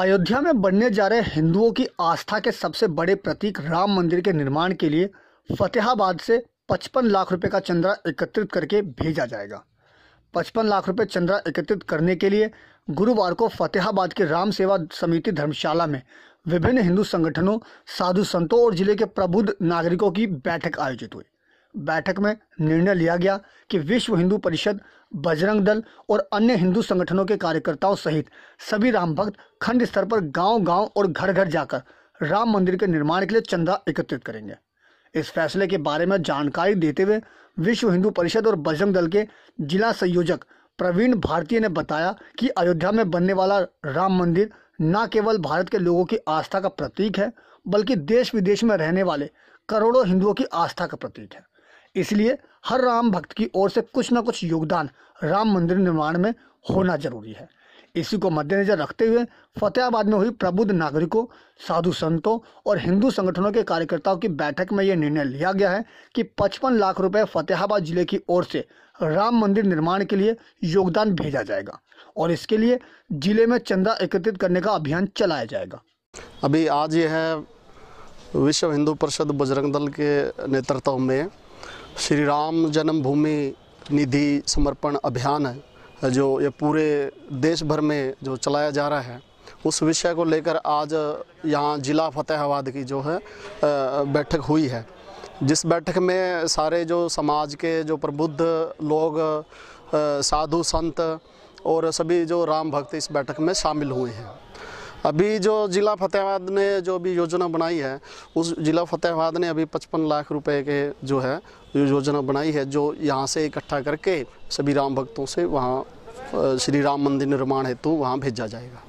अयोध्या में बनने जा रहे हिंदुओं की आस्था के सबसे बड़े प्रतीक राम मंदिर के निर्माण के लिए फतेहाबाद से 55 लाख रुपए का चंद्रा एकत्रित करके भेजा जाएगा 55 लाख रुपए चंद्रा एकत्रित करने के लिए गुरुवार को फतेहाबाद के राम सेवा समिति धर्मशाला में विभिन्न हिंदू संगठनों साधु संतों और जिले के प्रबुद्ध नागरिकों की बैठक आयोजित हुई बैठक में निर्णय लिया गया कि विश्व हिंदू परिषद बजरंग दल और अन्य हिंदू संगठनों के कार्यकर्ताओं सहित सभी राम भक्त खंड स्तर पर गांव-गांव और घर-घर जाकर राम मंदिर के निर्माण के लिए चंदा एकत्रित करेंगे इस फैसले के बारे में जानकारी देते हुए विश्व हिंदू परिषद और बजरंग दल के जिला संयोजक प्रवीण भारतीय ने बताया कि अयोध्या में बनने वाला राम मंदिर न केवल भारत के लोगों की आस्था का प्रतीक है बल्कि देश विदेश में रहने वाले करोड़ों हिंदुओं की आस्था का प्रतीक है इसलिए हर राम भक्त की ओर से कुछ ना कुछ योगदान राम मंदिर निर्माण में होना जरूरी है इसी को मद्देनजर रखते हुए फतेहाबाद में हुई प्रबुद्ध नागरिकों साधु संतों और हिंदू संगठनों के कार्यकर्ताओं की बैठक में यह निर्णय लिया गया है कि 55 लाख रुपए फतेहाबाद जिले की ओर से राम मंदिर निर्माण के लिए योगदान भेजा जाएगा और इसके लिए जिले में चंदा एकत्रित करने का अभियान चलाया जाएगा अभी आज यह विश्व हिंदू परिषद बजरंग दल के नेतृत्व में श्री राम जन्मभूमि निधि समर्पण अभियान है जो ये पूरे देश भर में जो चलाया जा रहा है उस विषय को लेकर आज यहाँ जिला फतेहाबाद की जो है बैठक हुई है जिस बैठक में सारे जो समाज के जो प्रबुद्ध लोग साधु संत और सभी जो राम भक्त इस बैठक में शामिल हुए हैं अभी जो ज़िला फतेहाबाद ने जो अभी योजना बनाई है उस ज़िला फतेहाबाद ने अभी 55 लाख रुपए के जो है योजना बनाई है जो यहाँ से इकट्ठा करके सभी राम भक्तों से वहाँ श्री राम मंदिर निर्माण हेतु वहाँ भेजा जाएगा